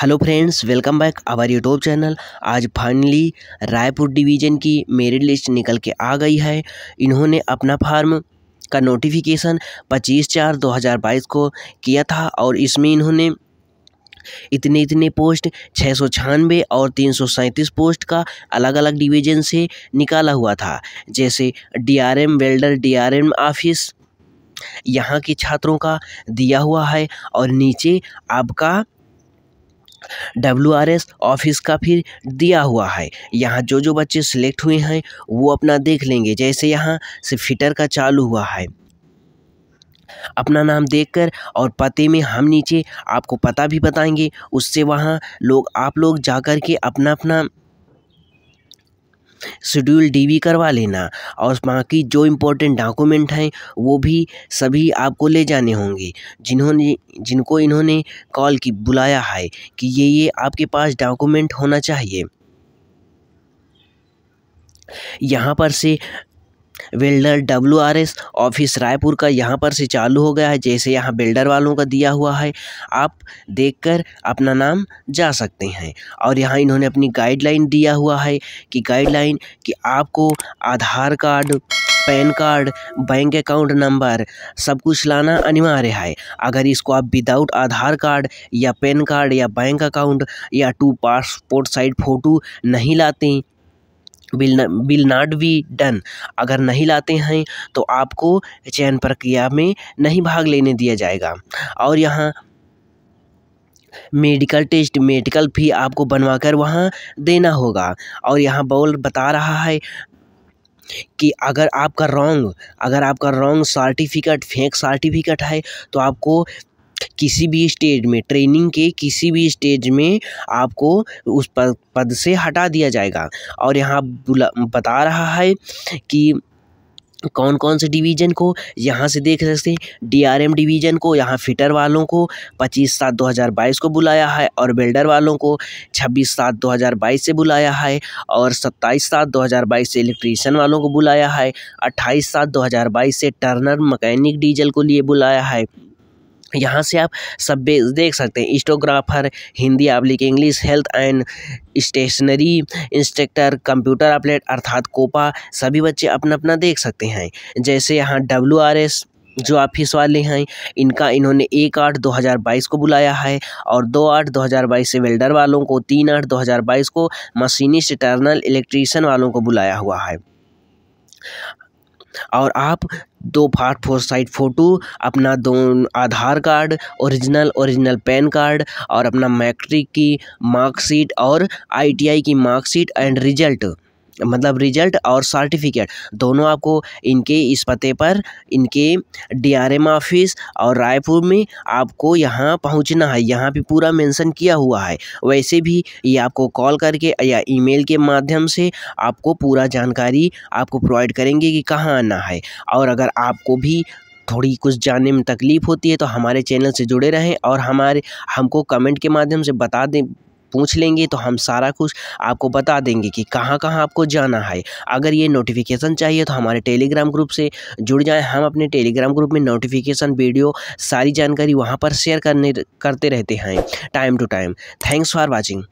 hello friends welcome back our YouTube channel आज finally Raipur division की merit list निकल के आ गई है इन्होंने अपना फार्म का नोटिफिकेशन 25 चार 2022 को किया था और इसमें इन्होंने इतने इतने पोस्ट छः सौ छियानवे और तीन सौ सैंतीस पोस्ट का अलग अलग डिवीजन से निकाला हुआ था जैसे डीआरएम वेल्डर डीआरएम ऑफिस यहाँ के छात्रों का दिया हुआ है और नीचे आपका डब्ल्यू ऑफिस का फिर दिया हुआ है यहाँ जो जो बच्चे सिलेक्ट हुए हैं वो अपना देख लेंगे जैसे यहाँ से फिटर का चालू हुआ है अपना नाम देखकर और पते में हम नीचे आपको पता भी बताएंगे उससे वहाँ लोग आप लोग जाकर के अपना अपना शेड्यूल डी भी करवा लेना और बाकी जो इम्पोर्टेंट डॉक्यूमेंट हैं वो भी सभी आपको ले जाने होंगे जिन्होंने जिनको इन्होंने कॉल की बुलाया है कि ये ये आपके पास डॉक्यूमेंट होना चाहिए यहाँ पर से welder W R S office Raipur का यहाँ पर से चालू हो गया है जैसे यहाँ बिल्डर वालों का दिया हुआ है आप देखकर अपना नाम जा सकते हैं और यहाँ इन्होंने अपनी गाइडलाइन दिया हुआ है कि गाइडलाइन कि आपको Aadhaar card PAN card bank account number सब कुछ लाना अनिवार्य है अगर इसको आप विदाउट आधार कार्ड या पैन कार्ड या बैंक अकाउंट या टू पासपोर्ट साइज फ़ोटो नहीं लाते will will not be done अगर नहीं लाते हैं तो आपको चयन प्रक्रिया में नहीं भाग लेने दिया जाएगा और यहाँ मेडिकल टेस्ट मेडिकल भी आपको बनवा कर वहाँ देना होगा और यहाँ बॉल बता रहा है कि अगर आपका रॉन्ग अगर आपका रॉन्ग सर्टिफिकेट फेक सर्टिफिकेट है तो आपको किसी भी स्टेज में ट्रेनिंग के किसी भी स्टेज में आपको उस पद से हटा दिया जाएगा और यहाँ बता रहा है कि कौन कौन से डिवीज़न को यहाँ से देख सकते हैं डीआरएम डिवीज़न को यहाँ फिटर वालों को 25 सात 2022 को बुलाया है और बिल्डर वालों को 26 सात 2022 से बुलाया है और 27 सात 2022 से इलेक्ट्रीशियन वालों को बुलाया है 28 सात 2022 से टर्नर मकैनिक डीजल को लिए बुलाया है यहाँ से आप सब देख सकते हैं इंस्टोग्राफर हिंदी आप लिख English health and stationery instructor computer अपलेट अर्थात कोपा सभी बच्चे अपना अपना देख सकते हैं जैसे यहाँ डब्ल्यू आर एस जो ऑफिस वाले हैं इनका इन्होंने एक आठ दो हज़ार बाईस को बुलाया है और दो आठ दो हज़ार बाईस से वेल्डर वालों को तीन आठ दो हज़ार बाईस को मशीनिस्ट टर्नल इलेक्ट्रीशियन वालों को बुलाया हुआ है और आप दो फाट फोर साइड फ़ोटो अपना दो Aadhaar card original original PAN card और अपना मैट्रिक की मार्कशीट और आईटीआई की मार्कशीट एंड रिजल्ट मतलब रिजल्ट और सर्टिफिकेट दोनों आपको इनके इस पते पर इनके डीआरएम ऑफिस और रायपुर में आपको यहाँ पहुँचना है यहाँ पे पूरा मेंशन किया हुआ है वैसे भी ये आपको कॉल करके या ईमेल के माध्यम से आपको पूरा जानकारी आपको प्रोवाइड करेंगे कि कहाँ आना है और अगर आपको भी थोड़ी कुछ जानने में तकलीफ़ होती है तो हमारे चैनल से जुड़े रहें और हमारे हमको कमेंट के माध्यम से बता दें पूछ लेंगे तो हम सारा कुछ आपको बता देंगे कि कहाँ कहाँ आपको जाना है अगर ये नोटिफिकेशन चाहिए तो हमारे टेलीग्राम ग्रुप से जुड़ जाएं हम अपने टेलीग्राम ग्रुप में नोटिफिकेशन वीडियो सारी जानकारी वहाँ पर शेयर करने करते रहते हैं time to time thanks for watching